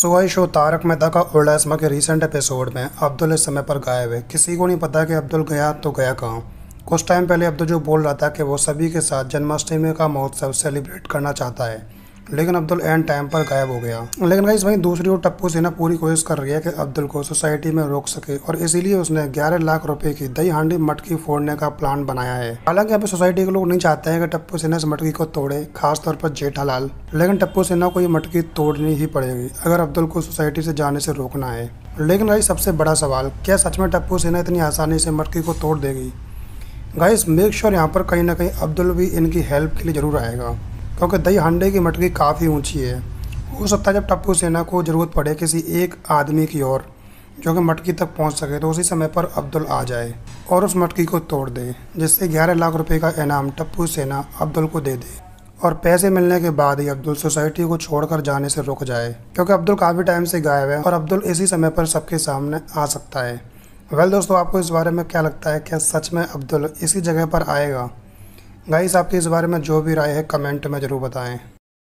सुहाई शो तारक मेहता का उल्डा इसमा के रिसेंट एपिसोड में अब्दुल इस समय पर गायब है किसी को नहीं पता कि अब्दुल गया तो गया कहाँ कुछ टाइम पहले अब्दुल जो बोल रहा था कि वो सभी के साथ जन्माष्टमी का महोत्सव सेलिब्रेट करना चाहता है लेकिन अब्दुल एंड टाइम पर गायब हो गया लेकिन गाइस वहीं दूसरी ओर टप्पू सेना पूरी कोशिश कर रही है कि अब्दुल को सोसाइटी में रोक सके और इसीलिए उसने 11 लाख रुपए की दही हांडी मटकी फोड़ने का प्लान बनाया है हालांकि अभी सोसाइटी के लोग नहीं चाहते हैं कि टप्पू सेना इस मटकी को तोड़े खासतौर पर जेठालाल लेकिन टप्पू सेना को ये मटकी तोड़नी ही पड़ेगी अगर अब्दुल को सोसाइटी से जाने से रोकना है लेकिन भाई सबसे बड़ा सवाल क्या सच में टप्पू सेना इतनी आसानी से मटकी को तोड़ देगी गाइस मेक श्योर यहाँ पर कहीं ना कहीं अब्दुल भी इनकी हेल्प के लिए ज़रूर आएगा क्योंकि दही हंडे की मटकी काफ़ी ऊंची है हो सकता है जब टप्पू सेना को ज़रूरत पड़े किसी एक आदमी की ओर जो कि मटकी तक पहुंच सके तो उसी समय पर अब्दुल आ जाए और उस मटकी को तोड़ दे जिससे ग्यारह लाख रुपए का इनाम टप्पू सेना अब्दुल को दे दे और पैसे मिलने के बाद ही अब्दुल सोसाइटी को छोड़कर जाने से रुक जाए क्योंकि अब्दुल काफ़ी टाइम से गायब है और अब्दुल इसी समय पर सबके सामने आ सकता है वेल दोस्तों आपको इस बारे में क्या लगता है क्या सच में अब्दुल इसी जगह पर आएगा गाइस आपके इस बारे में जो भी राय है कमेंट में ज़रूर बताएं